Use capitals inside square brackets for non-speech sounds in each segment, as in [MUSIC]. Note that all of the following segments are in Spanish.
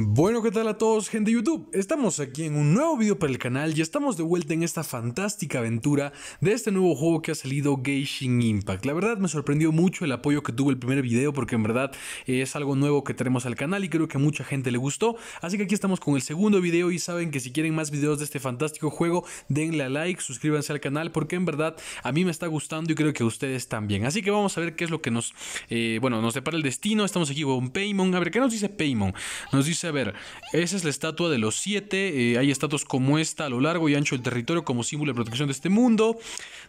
Bueno, ¿qué tal a todos, gente de YouTube? Estamos aquí en un nuevo video para el canal y estamos de vuelta en esta fantástica aventura de este nuevo juego que ha salido, Geishin Impact. La verdad me sorprendió mucho el apoyo que tuvo el primer video porque en verdad es algo nuevo que tenemos al canal y creo que a mucha gente le gustó. Así que aquí estamos con el segundo video y saben que si quieren más videos de este fantástico juego, denle a like, suscríbanse al canal porque en verdad a mí me está gustando y creo que a ustedes también. Así que vamos a ver qué es lo que nos, eh, bueno, nos depara el destino. Estamos aquí con Paymon. A ver, ¿qué nos dice Paymon? Nos dice a ver, esa es la estatua de los siete, eh, hay estatuas como esta a lo largo y ancho del territorio como símbolo de protección de este mundo.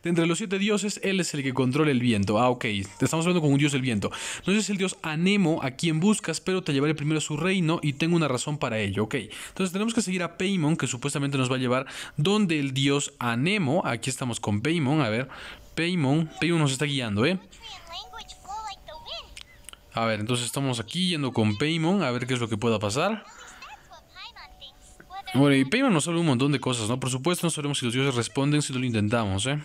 De entre los siete dioses, él es el que controla el viento. Ah, ok, te estamos hablando con un dios del viento. No es el dios Anemo a quien buscas, pero te llevaré primero a su reino y tengo una razón para ello, ok. Entonces tenemos que seguir a Paimon, que supuestamente nos va a llevar donde el dios Anemo, aquí estamos con Paimon, a ver, Paimon, Paimon nos está guiando, ¿eh? A ver, entonces estamos aquí yendo con Paymon a ver qué es lo que pueda pasar. Bueno, y Paymon nos habla un montón de cosas, ¿no? Por supuesto, no sabemos si los dioses responden si no lo intentamos, ¿eh?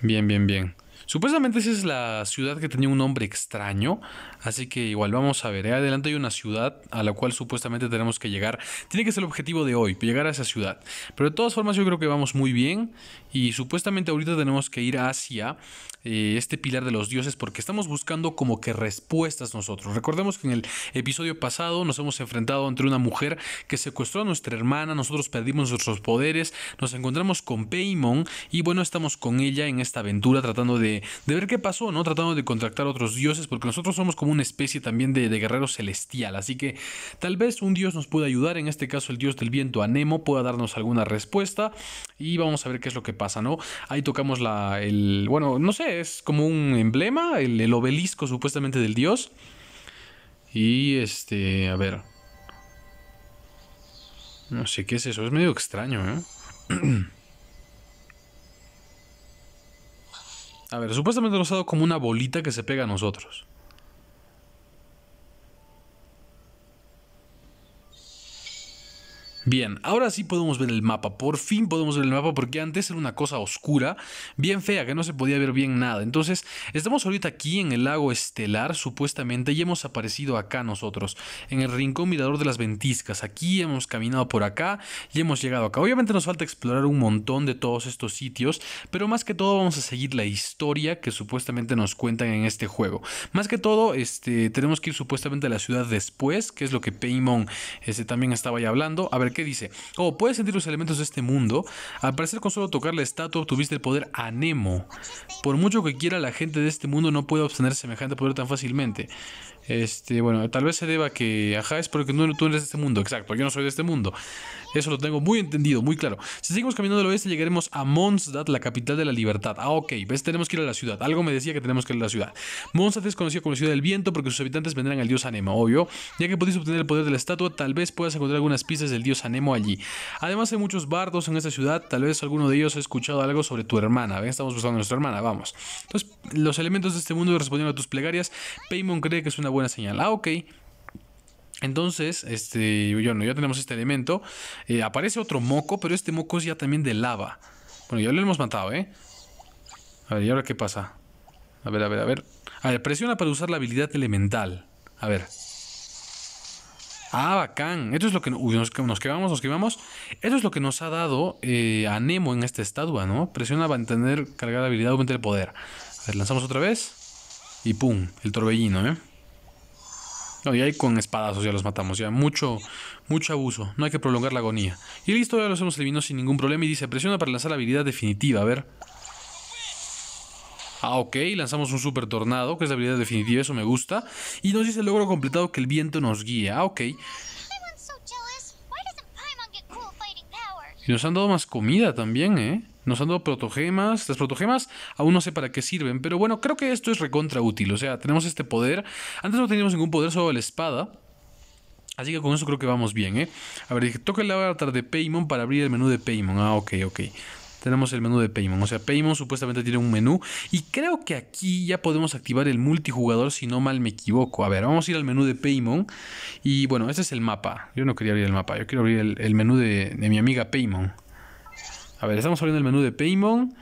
Bien, bien, bien. Supuestamente esa es la ciudad que tenía un nombre extraño. Así que igual vamos a ver. ¿eh? Adelante hay una ciudad a la cual supuestamente tenemos que llegar. Tiene que ser el objetivo de hoy, llegar a esa ciudad. Pero de todas formas yo creo que vamos muy bien. Y supuestamente ahorita tenemos que ir hacia eh, este pilar de los dioses porque estamos buscando como que respuestas nosotros. Recordemos que en el episodio pasado nos hemos enfrentado entre una mujer que secuestró a nuestra hermana. Nosotros perdimos nuestros poderes. Nos encontramos con Paimon. Y bueno, estamos con ella en esta aventura tratando de, de ver qué pasó, ¿no? Tratando de contactar a otros dioses porque nosotros somos como una especie también de, guerrero celestial. Así que tal vez un dios nos pueda ayudar, en este caso el dios del viento Anemo pueda darnos alguna respuesta y vamos a ver qué es lo que pasa, ¿no? Ahí tocamos la, el, bueno, no sé, es como un emblema, el, el obelisco supuestamente del dios. Y este, a ver. No sé qué es eso, es medio extraño, ¿eh? [CLEARS THROAT] A ver, supuestamente nos ha dado como una bolita que se pega a nosotros. Bien, ahora sí podemos ver el mapa. Por fin podemos ver el mapa porque antes era una cosa oscura, bien fea, que no se podía ver bien nada. Entonces, estamos ahorita aquí en el lago estelar, supuestamente, y hemos aparecido acá nosotros, en el rincón mirador de las ventiscas. Aquí hemos caminado por acá y hemos llegado acá. Obviamente nos falta explorar un montón de todos estos sitios, pero más que todo vamos a seguir la historia que supuestamente nos cuentan en este juego. Más que todo, este, tenemos que ir supuestamente a la ciudad después, que es lo que Paymon este, también estaba ya hablando. A ver Qué dice, oh, puedes sentir los elementos de este mundo. Al parecer con solo tocar la estatua obtuviste el poder anemo. Por mucho que quiera la gente de este mundo no puede obtener semejante poder tan fácilmente. Este, bueno, tal vez se deba que, ajá, es porque no, tú eres de este mundo, exacto, yo no soy de este mundo. Eso lo tengo muy entendido, muy claro. Si seguimos caminando al oeste, llegaremos a Mondstadt, la capital de la libertad. Ah, ok, ves, tenemos que ir a la ciudad. Algo me decía que tenemos que ir a la ciudad. Mondstadt es conocida como la ciudad del viento porque sus habitantes vendrán al dios Anemo, obvio. Ya que podéis obtener el poder de la estatua, tal vez puedas encontrar algunas piezas del dios Anemo allí. Además, hay muchos bardos en esta ciudad, tal vez alguno de ellos ha escuchado algo sobre tu hermana. ¿Ven? Estamos buscando a nuestra hermana, vamos. Entonces, los elementos de este mundo respondieron a tus plegarias. Paymon cree que es una buena señal. Ah, ok. Entonces, este, Uy, ya tenemos este elemento. Eh, aparece otro moco, pero este moco es ya también de lava. Bueno, ya lo hemos matado, ¿eh? A ver, ¿y ahora qué pasa? A ver, a ver, a ver. A ver, presiona para usar la habilidad elemental. A ver. Ah, bacán. Esto es lo que uy, nos, quemamos, nos quemamos. Esto es lo que nos ha dado eh, a en esta estatua, ¿no? Presiona para entender, cargar la habilidad, aumentar el poder. A ver, lanzamos otra vez. Y pum, el torbellino, ¿eh? No, y ahí con espadazos ya los matamos, ya mucho, mucho abuso, no hay que prolongar la agonía. Y listo, ya los hemos eliminado sin ningún problema y dice, presiona para lanzar la habilidad definitiva, a ver. Ah, ok, lanzamos un super tornado, que es la habilidad definitiva, eso me gusta. Y nos dice el logro completado que el viento nos guía, ah, ok. Y nos han dado más comida también, ¿eh? Nos han dado protogemas. Las protogemas aún no sé para qué sirven, pero bueno, creo que esto es recontra útil. O sea, tenemos este poder. Antes no teníamos ningún poder sobre la espada. Así que con eso creo que vamos bien, ¿eh? A ver, dije, toca el avatar de Paymon para abrir el menú de Paymon. Ah, ok, ok. Tenemos el menú de Paymon. O sea, Paymon supuestamente tiene un menú. Y creo que aquí ya podemos activar el multijugador si no mal me equivoco. A ver, vamos a ir al menú de Paymon. Y bueno, este es el mapa. Yo no quería abrir el mapa. Yo quiero abrir el, menú de, de mi amiga Paymon. A ver, estamos abriendo el menú de Paymon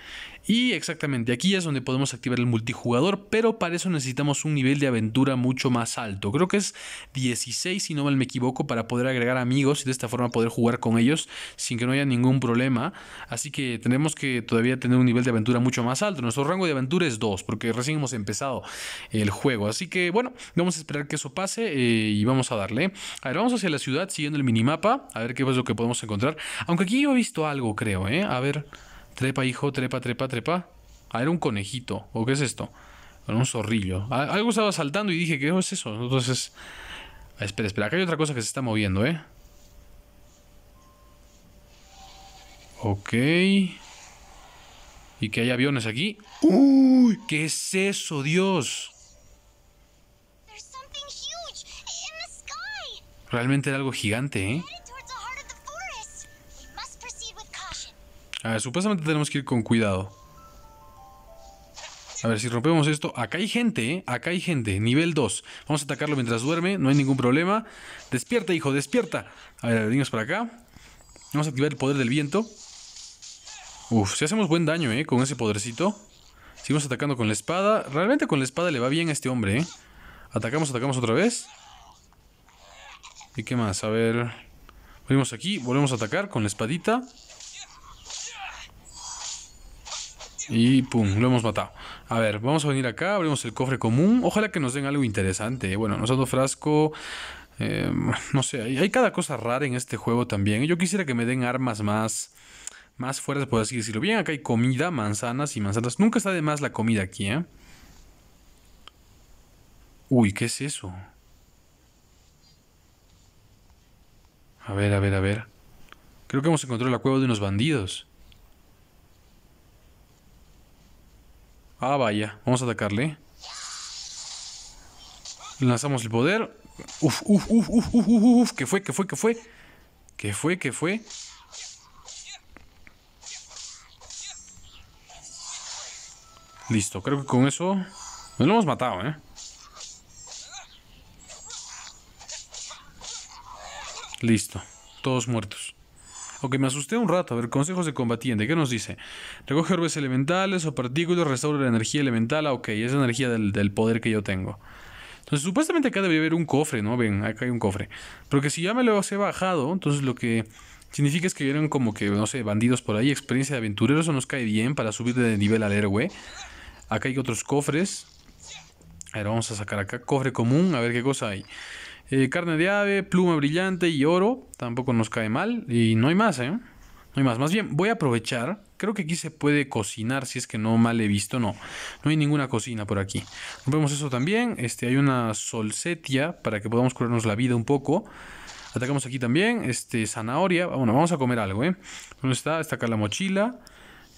y exactamente, aquí es donde podemos activar el multijugador, pero para eso necesitamos un nivel de aventura mucho más alto. Creo que es 16, si no mal me equivoco, para poder agregar amigos y de esta forma poder jugar con ellos sin que no haya ningún problema. Así que tenemos que todavía tener un nivel de aventura mucho más alto. Nuestro rango de aventura es 2, porque recién hemos empezado el juego. Así que bueno, vamos a esperar que eso pase eh, y vamos a darle. A ver, vamos hacia la ciudad siguiendo el minimapa, a ver qué es lo que podemos encontrar. Aunque aquí yo he visto algo, creo, ¿eh? A ver... Trepa, hijo, trepa, trepa, trepa. Ah, era un conejito. ¿O qué es esto? Era un zorrillo. Ah, algo estaba saltando y dije, ¿qué es eso? Entonces. Ah, espera, espera. Acá hay otra cosa que se está moviendo, ¿eh? Ok. Y que hay aviones aquí. ¡Uy! ¿Qué es eso, Dios? Realmente era algo gigante, ¿eh? A ver, supuestamente tenemos que ir con cuidado. A ver, si rompemos esto... Acá hay gente, ¿eh? Acá hay gente. Nivel 2. Vamos a atacarlo mientras duerme. No hay ningún problema. Despierta, hijo, despierta. A ver, venimos para acá. Vamos a activar el poder del viento. Uf, si hacemos buen daño, ¿eh? Con ese podercito. Seguimos atacando con la espada. Realmente con la espada le va bien a este hombre, ¿eh? Atacamos, atacamos otra vez. ¿Y qué más? A ver... Venimos aquí, volvemos a atacar con la espadita. Y pum, lo hemos matado. A ver, vamos a venir acá, abrimos el cofre común. Ojalá que nos den algo interesante. Bueno, nos dado frasco. Em, no sé, hay, cada cosa rara en este juego también. Yo quisiera que me den armas más, más fuertes, por así decirlo. Bien, acá hay comida, manzanas y manzanas. Nunca está de más la comida aquí, ¿eh? Uy, ¿qué es eso? A ver, a ver, a ver. Creo que hemos encontrado la cueva de unos bandidos. Ah, vaya. Vamos a atacarle. Lanzamos el poder. Uf, uf, uf, uf, uf, uf, uf. ¿Qué fue? ¿Qué fue? ¿Qué fue? ¿Qué fue? ¿Qué fue? Listo, creo que con eso nos lo hemos matado, ¿eh? Listo, todos muertos. Ok, me asusté un rato. A ver, consejos de combatiente. ¿Qué nos dice? Recoge orbes elementales o partículas, restaura la energía elemental. Ah, ok, es la energía del, poder que yo tengo. Entonces, supuestamente acá debe haber un cofre, ¿no? Ven, acá hay un cofre. Porque si ya me lo he bajado, entonces lo que significa es que vieron como que, no sé, bandidos por ahí, experiencia de aventureros, eso nos cae bien para subir de nivel al héroe. Acá hay otros cofres. A ver, vamos a sacar acá cofre común, a ver qué cosa hay. Eh, carne de ave, pluma brillante y oro, tampoco nos cae mal. Y no hay más, ¿eh? No hay más. Más bien, voy a aprovechar. Creo que aquí se puede cocinar, si es que no mal he visto, no. No hay ninguna cocina por aquí. vemos eso también. Este, hay una solsetia para que podamos curarnos la vida un poco. Atacamos aquí también, este, zanahoria. Bueno, vamos a comer algo, ¿eh? ¿Dónde está? Está acá la mochila.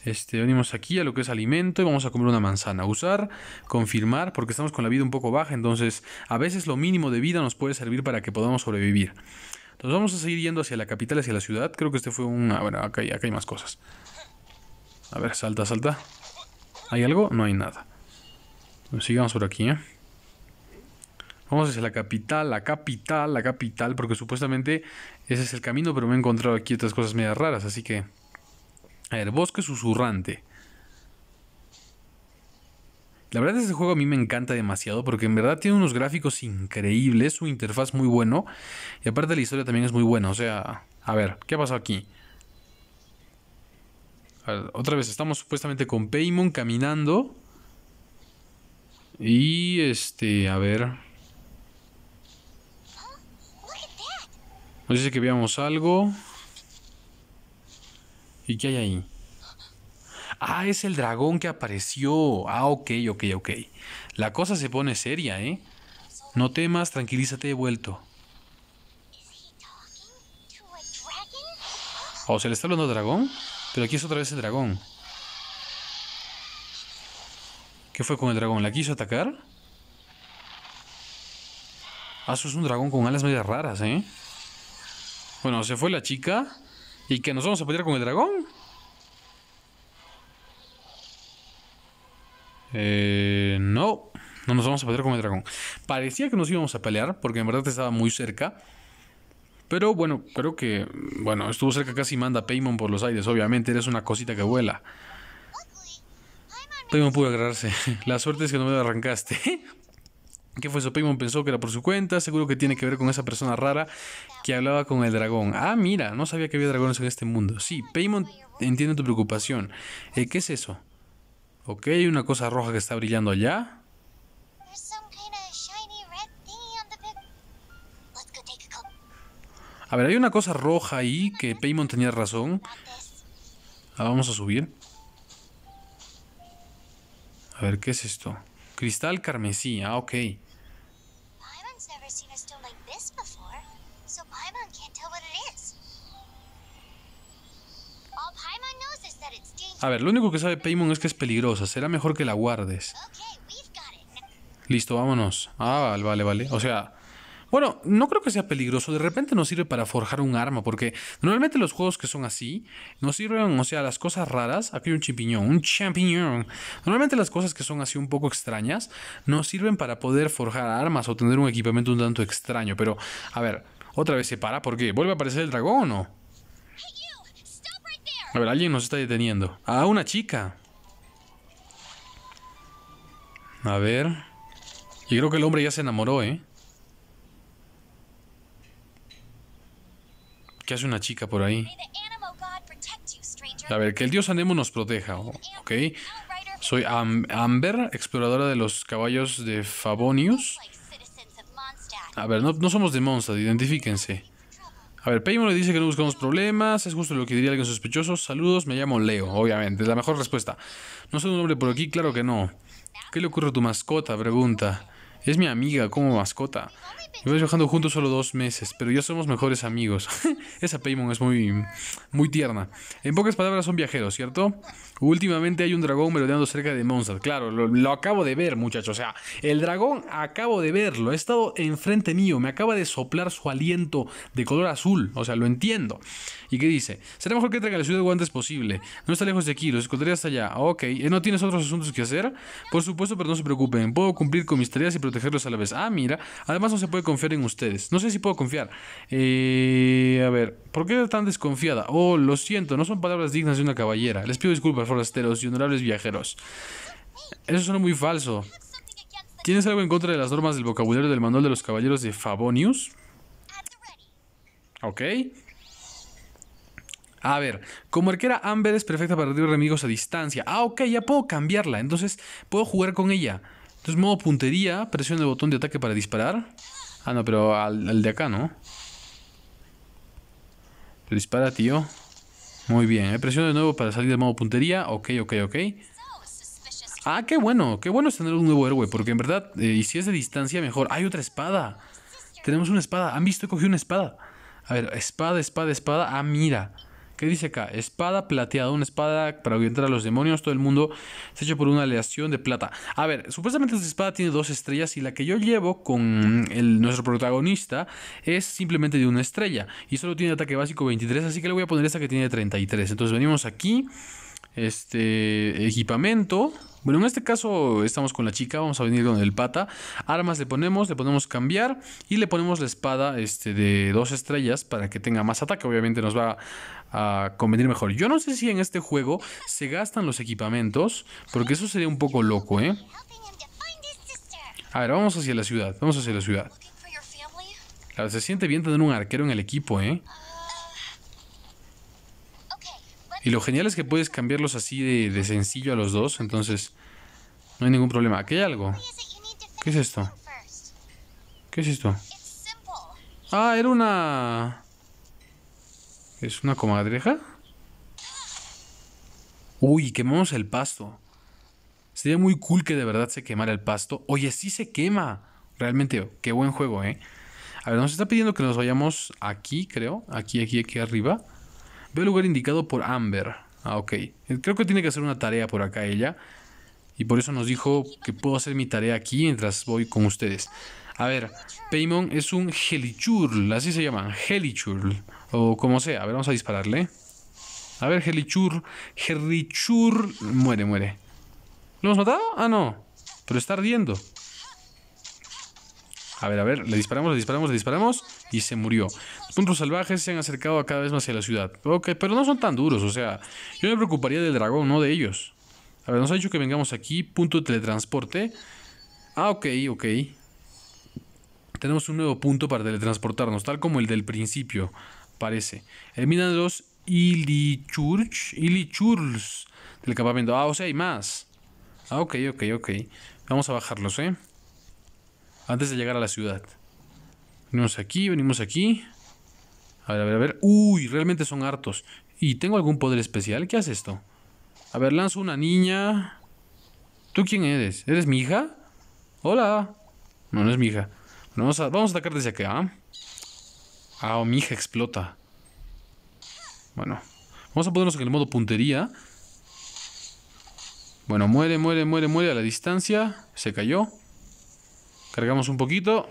Este, venimos aquí a lo que es alimento y vamos a comer una manzana. Usar, confirmar, porque estamos con la vida un poco baja, entonces a veces lo mínimo de vida nos puede servir para que podamos sobrevivir. Entonces vamos a seguir yendo hacia la capital, hacia la ciudad. Creo que este fue un, Bueno, acá hay, más cosas. A ver, salta, salta. ¿Hay algo? No hay nada. Entonces, pues sigamos por aquí, ¿eh? Vamos hacia la capital, la capital, la capital, porque supuestamente ese es el camino, pero me he encontrado aquí otras cosas medio raras, así que... A ver, Bosque Susurrante. La verdad este juego a mí me encanta demasiado porque en verdad tiene unos gráficos increíbles, su interfaz muy bueno y aparte la historia también es muy buena. O sea, a ver, ¿qué ha pasado aquí? otra vez estamos supuestamente con Paymon caminando y este, a ver. No sé que veamos algo. ¿Y qué hay ahí? Ah, es el dragón que apareció. Ah, ok, ok, ok. La cosa se pone seria, ¿eh? No temas, tranquilízate he vuelto. ¿O se le está hablando dragón? Pero aquí es otra vez el dragón. ¿Qué fue con el dragón? ¿La quiso atacar? Ah, eso es un dragón con alas medias raras, ¿eh? Bueno, se fue la chica. ¿Y que nos vamos a pelear con el dragón? Eh, no, no nos vamos a pelear con el dragón. Parecía que nos íbamos a pelear, porque en verdad te estaba muy cerca. Pero bueno, creo que, bueno, estuvo cerca casi manda Paymon por los aires, obviamente, eres una cosita que vuela. Paimon pudo agarrarse. [LAUGHS] La suerte es que no me arrancaste. ¿Qué fue eso? Paimon pensó que era por su cuenta, seguro que tiene que ver con esa persona rara que hablaba con el dragón. Ah, mira, no sabía que había dragones en este mundo. Sí, Paimon entiende tu preocupación. Eh, ¿Qué es eso? Ok, una cosa roja que está brillando allá. A ver, hay una cosa roja ahí que Paimon tenía razón. Ah, vamos a subir. A ver, ¿qué es esto? Cristal carmesí, ah, ok. A ver, lo único que sabe Paimon es que es peligrosa. Será mejor que la guardes. Listo, vámonos. Ah, vale, vale, O sea... Bueno, no creo que sea peligroso. De repente nos sirve para forjar un arma, porque normalmente los juegos que son así nos sirven, o sea, las cosas raras. Aquí hay un champiñón, un champiñón. Normalmente las cosas que son así un poco extrañas nos sirven para poder forjar armas o tener un equipamiento un tanto extraño. Pero, a ver, otra vez se para, porque ¿Vuelve a aparecer el dragón o no? A ver, alguien nos está deteniendo. Ah, una chica. A ver. Yo creo que el hombre ya se enamoró, ¿eh? ¿Qué hace una chica por ahí? A ver, que el dios Anemo nos proteja, ¿ok? Soy Amber, exploradora de los caballos de Favonius. A ver, no, somos de Mondstadt, identifíquense. A ver, Paymo le dice que no buscamos problemas, es justo lo que diría alguien sospechoso. Saludos, me llamo Leo, obviamente, es la mejor respuesta. No soy un hombre por aquí, claro que no. ¿Qué le ocurre a tu mascota? Pregunta. Es mi amiga como mascota. Llevamos viajando juntos solo dos meses, pero ya somos mejores amigos. [LAUGHS] Esa Paimon es muy, muy tierna. En pocas palabras son viajeros, ¿cierto? Últimamente hay un dragón merodeando cerca de Monster. Claro, lo, acabo de ver, muchachos. O sea, el dragón acabo de verlo. Ha estado enfrente mío. Me acaba de soplar su aliento de color azul. O sea, lo entiendo. ¿Y qué dice? Será mejor que traiga la ciudad de antes posible. No está lejos de aquí. Los escondería hasta allá. Ok. ¿eh, ¿No tienes otros asuntos que hacer? Por supuesto, pero no se preocupen. Puedo cumplir con mis tareas y proteger protegerlos a la vez. Ah, mira. Además no se puede confiar en ustedes. No sé si puedo confiar. Eh, a ver, ¿por qué tan desconfiada? Oh, lo siento, no son palabras dignas de una caballera. Les pido disculpas, forasteros y honorables viajeros. Eso suena muy falso. ¿Tienes algo en contra de las normas del vocabulario del manual de los caballeros de Fabonius? Ok. A ver, como arquera Amber es perfecta para retirar amigos a distancia. Ah, ok, ya puedo cambiarla. Entonces puedo jugar con ella. Entonces, modo puntería, presiona el botón de ataque para disparar. Ah, no, pero al, de acá, ¿no? dispara, tío. Muy bien. ¿eh? presiona de nuevo para salir del modo puntería. Ok, ok, ok. Ah, qué bueno. Qué bueno es tener un nuevo héroe. Porque en verdad, eh, y si es de distancia, mejor. Hay otra espada. Tenemos una espada. ¿Han visto? cogido una espada. A ver, espada, espada, espada. Ah, mira. ¿Qué dice acá? Espada plateada, una espada para orientar a los demonios. Todo el mundo se hecho por una aleación de plata. A ver, supuestamente esta espada tiene dos estrellas y la que yo llevo con el, nuestro protagonista es simplemente de una estrella. Y solo tiene ataque básico 23, así que le voy a poner esta que tiene 33. Entonces venimos aquí, este equipamiento. Bueno, en este caso estamos con la chica, vamos a venir con el pata. Armas le ponemos, le ponemos cambiar y le ponemos la espada este, de dos estrellas para que tenga más ataque. Obviamente nos va a convenir mejor. Yo no sé si en este juego se gastan los equipamientos, porque eso sería un poco loco, ¿eh? A ver, vamos hacia la ciudad, vamos hacia la ciudad. Claro, se siente bien tener un arquero en el equipo, ¿eh? Y lo genial es que puedes cambiarlos así de, sencillo a los dos, entonces no hay ningún problema. Aquí hay algo. ¿Qué es esto? ¿Qué es esto? Ah, era una... ¿Es una comadreja? Uy, quemamos el pasto. Sería muy cool que de verdad se quemara el pasto. Oye, sí se quema. Realmente, qué buen juego, ¿eh? A ver, nos está pidiendo que nos vayamos aquí, creo. Aquí, aquí, aquí arriba. Veo el lugar indicado por Amber. Ah, ok. Eh, creo que tiene que hacer una tarea por acá ella. Y por eso nos dijo que puedo hacer mi tarea aquí mientras voy con ustedes. A ver, Paimon es un Helichurl, así se llama, Helichurl, o como sea. A ver, vamos a dispararle. A ver, Helichurl, Helichurl, muere, muere. ¿Lo hemos matado? Ah, no, pero está ardiendo. A ver, a ver, le disparamos, le disparamos, le disparamos y se murió puntos salvajes se han acercado cada vez más hacia la ciudad. Ok, pero no son tan duros, o sea, yo me preocuparía del dragón, no de ellos. A ver, nos ha dicho que vengamos aquí, punto de teletransporte. Ah, ok, ok. Tenemos un nuevo punto para teletransportarnos, tal como el del principio, parece. Elimina los Ilichurch, Ilichurls del campamento. Ah, o sea, hay más. Ah, ok, ok, ok. Vamos a bajarlos, ¿eh? Antes de llegar a la ciudad. Venimos aquí, venimos aquí. A ver, a ver, a ver. Uy, realmente son hartos. ¿Y tengo algún poder especial? ¿Qué hace esto? A ver, lanzo una niña. ¿Tú quién eres? ¿Eres mi hija? Hola. No, no es mi hija. vamos, a, atacar desde acá. Ah, oh, mi hija explota. Bueno. Vamos a ponernos en el modo puntería. Bueno, muere, muere, muere, muere a la distancia. Se cayó. Cargamos un poquito.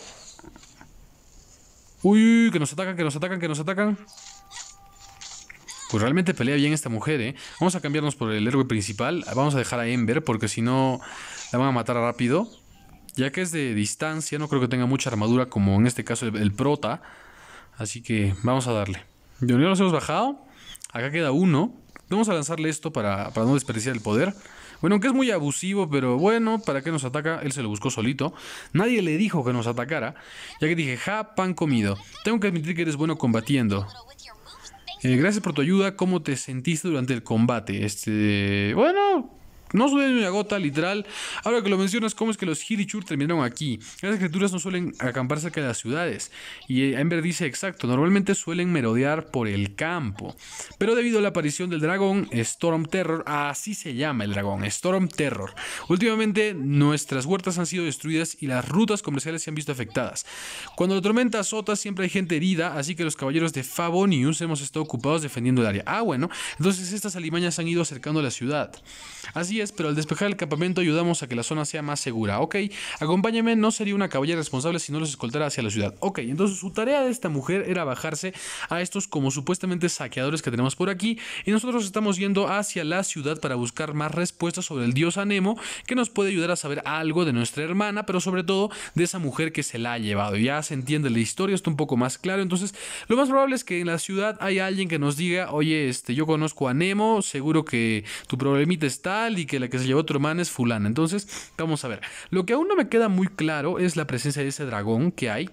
Uy, que nos atacan, que nos atacan, que nos atacan. Pues realmente pelea bien esta mujer, ¿eh? Vamos a cambiarnos por el héroe principal. Vamos a dejar a Ember porque si no la van a matar rápido. Ya que es de distancia, no creo que tenga mucha armadura como en este caso el, prota. Así que vamos a darle. De nos hemos bajado. Acá queda uno. Vamos a lanzarle esto para, para no desperdiciar el poder. Bueno, aunque es muy abusivo, pero bueno, ¿para qué nos ataca? Él se lo buscó solito. Nadie le dijo que nos atacara, ya que dije, ja, pan comido. Tengo que admitir que eres bueno combatiendo. Eh, gracias por tu ayuda. ¿Cómo te sentiste durante el combate? Este. Bueno, no suelen ni una gota, literal. Ahora que lo mencionas, ¿cómo es que los Hirichur terminaron aquí? Las criaturas no suelen acampar cerca de las ciudades. Y Ember eh, dice exacto, normalmente suelen merodear por el campo. Pero debido a la aparición del dragón Storm Terror, así se llama el dragón, Storm Terror. Últimamente nuestras huertas han sido destruidas y las rutas comerciales se han visto afectadas. Cuando la tormenta azota siempre hay gente herida, así que los caballeros de Favonius hemos estado ocupados defendiendo el área. Ah, bueno, entonces estas alimañas han ido acercando a la ciudad. Así pero al despejar el campamento ayudamos a que la zona sea más segura. Ok, acompáñame, no sería una caballería responsable si no los escoltara hacia la ciudad. Ok, entonces su tarea de esta mujer era bajarse a estos como supuestamente saqueadores que tenemos por aquí y nosotros estamos yendo hacia la ciudad para buscar más respuestas sobre el dios Anemo que nos puede ayudar a saber algo de nuestra hermana, pero sobre todo de esa mujer que se la ha llevado. Ya se entiende la historia, está un poco más claro. Entonces, lo más probable es que en la ciudad haya alguien que nos diga, oye, este, yo conozco a Anemo, seguro que tu problemita es tal y que que la que se llevó otro man es fulana. Entonces, vamos a ver. Lo que aún no me queda muy claro es la presencia de ese dragón que hay,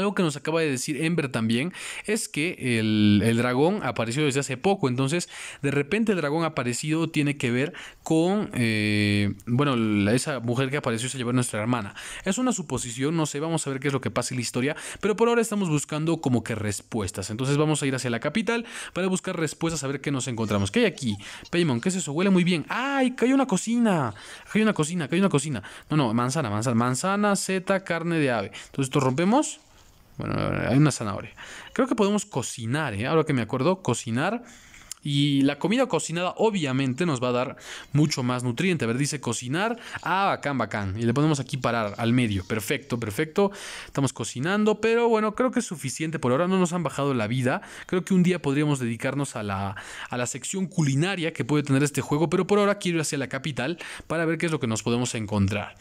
algo que nos acaba de decir Ember también es que el, el, dragón apareció desde hace poco, entonces de repente el dragón aparecido tiene que ver con, eh, bueno, esa mujer que apareció se llevó a nuestra hermana. Es una suposición, no sé, vamos a ver qué es lo que pasa en la historia, pero por ahora estamos buscando como que respuestas. Entonces vamos a ir hacia la capital para buscar respuestas, a ver qué nos encontramos. ¿Qué hay aquí? Paymon, ¿qué es eso? Huele muy bien. ¡Ay, cayó una cocina! Cayó hay una cocina, cayó hay una cocina. No, no, manzana, manzana, manzana, seta, carne de ave. Entonces esto rompemos. Bueno, hay una zanahoria. Creo que podemos cocinar, ¿eh? ahora que me acuerdo, cocinar. Y la comida cocinada obviamente nos va a dar mucho más nutriente. A ver, dice cocinar. Ah, bacán, bacán. Y le ponemos aquí parar al medio. Perfecto, perfecto. Estamos cocinando, pero bueno, creo que es suficiente. Por ahora no nos han bajado la vida. Creo que un día podríamos dedicarnos a la, a la sección culinaria que puede tener este juego, pero por ahora quiero ir hacia la capital para ver qué es lo que nos podemos encontrar.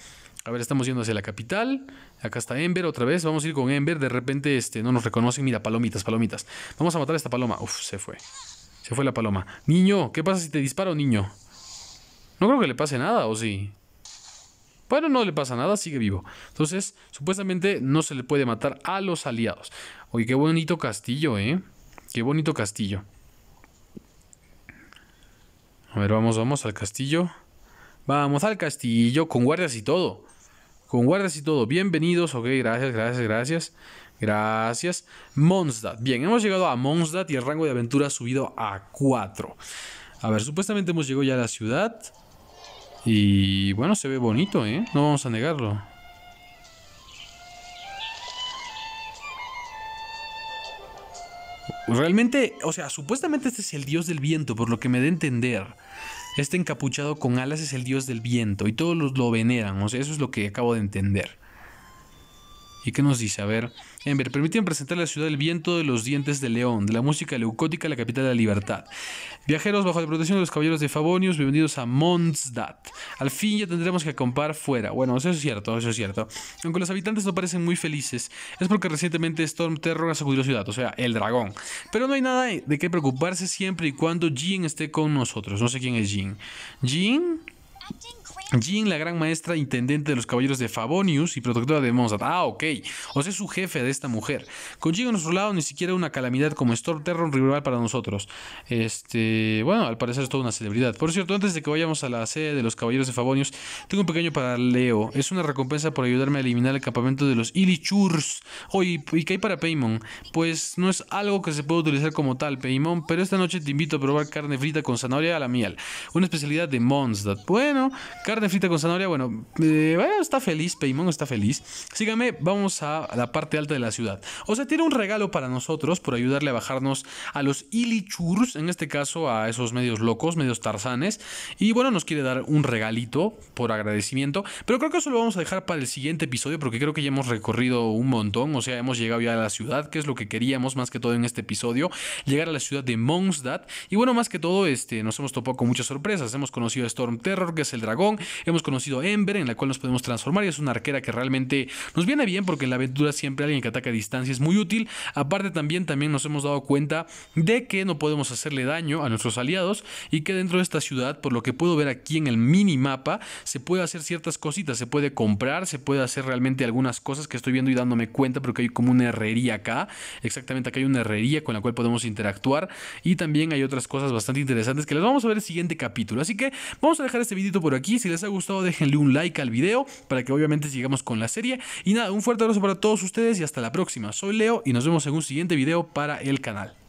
A ver, estamos yendo hacia la capital. Acá está Ember otra vez. Vamos a ir con Ember. De repente este, no nos reconocen. Mira, palomitas, palomitas. Vamos a matar a esta paloma. Uf, se fue. Se fue la paloma. Niño, ¿qué pasa si te disparo, niño? No creo que le pase nada, ¿o sí? Bueno, no le pasa nada, sigue vivo. Entonces, supuestamente no se le puede matar a los aliados. Oye, qué bonito castillo, ¿eh? Qué bonito castillo. A ver, vamos, vamos al castillo. Vamos al castillo con guardias y todo. Con guardias y todo. Bienvenidos. Ok, gracias, gracias, gracias. Gracias. Mondstadt. Bien, hemos llegado a Mondstadt y el rango de aventura ha subido a 4. A ver, supuestamente hemos llegado ya a la ciudad. Y bueno, se ve bonito, ¿eh? No vamos a negarlo. Realmente, o sea, supuestamente este es el dios del viento, por lo que me dé entender. Este encapuchado con alas es el dios del viento y todos los lo veneran, o eso es lo que acabo de entender. ¿Y qué nos dice? A ver, Ember, permiten presentar la ciudad del viento de los dientes de león, de la música leucótica, la capital de la libertad. Viajeros bajo la protección de los caballeros de Favonius, bienvenidos a Mondstadt. Al fin ya tendremos que acompar fuera. Bueno, eso es cierto, eso es cierto. Aunque los habitantes no parecen muy felices, es porque recientemente Storm Terror ha sacudido la ciudad, o sea, el dragón. Pero no hay nada de qué preocuparse siempre y cuando Jean esté con nosotros. No sé quién es Jean. Jean... Jean, la gran maestra intendente de los caballeros de Favonius y protectora de Mondstadt. Ah, ok. O sea, es su jefe de esta mujer. Con Jean a nuestro lado, ni siquiera una calamidad como Storm Terror rival para nosotros. Este, bueno, al parecer es toda una celebridad. Por cierto, antes de que vayamos a la sede de los caballeros de Favonius, tengo un pequeño paraleo. Es una recompensa por ayudarme a eliminar el campamento de los Ilichurs. Oye, ¿y qué hay para Paimon? Pues no es algo que se pueda utilizar como tal, Paimon, pero esta noche te invito a probar carne frita con zanahoria a la miel. Una especialidad de Mondstadt. Bueno, carne Carne frita con zanahoria, bueno, eh, está feliz, Peimón está feliz. Sígame, vamos a la parte alta de la ciudad. O sea, tiene un regalo para nosotros por ayudarle a bajarnos a los ilichurs, en este caso a esos medios locos, medios tarzanes. Y bueno, nos quiere dar un regalito por agradecimiento, pero creo que eso lo vamos a dejar para el siguiente episodio porque creo que ya hemos recorrido un montón, o sea, hemos llegado ya a la ciudad, que es lo que queríamos más que todo en este episodio, llegar a la ciudad de Monsdat. Y bueno, más que todo, este, nos hemos topado con muchas sorpresas. Hemos conocido a Storm Terror, que es el dragón, Hemos conocido Ember, en la cual nos podemos transformar y es una arquera que realmente nos viene bien porque en la aventura siempre alguien que ataca a distancia es muy útil. Aparte también, también nos hemos dado cuenta de que no podemos hacerle daño a nuestros aliados y que dentro de esta ciudad, por lo que puedo ver aquí en el minimapa, se puede hacer ciertas cositas, se puede comprar, se puede hacer realmente algunas cosas que estoy viendo y dándome cuenta porque hay como una herrería acá, exactamente acá hay una herrería con la cual podemos interactuar y también hay otras cosas bastante interesantes que las vamos a ver en el siguiente capítulo. Así que vamos a dejar este videito por aquí, les ha gustado déjenle un like al video para que obviamente sigamos con la serie. Y nada, un fuerte abrazo para todos ustedes y hasta la próxima. Soy Leo y nos vemos en un siguiente video para el canal.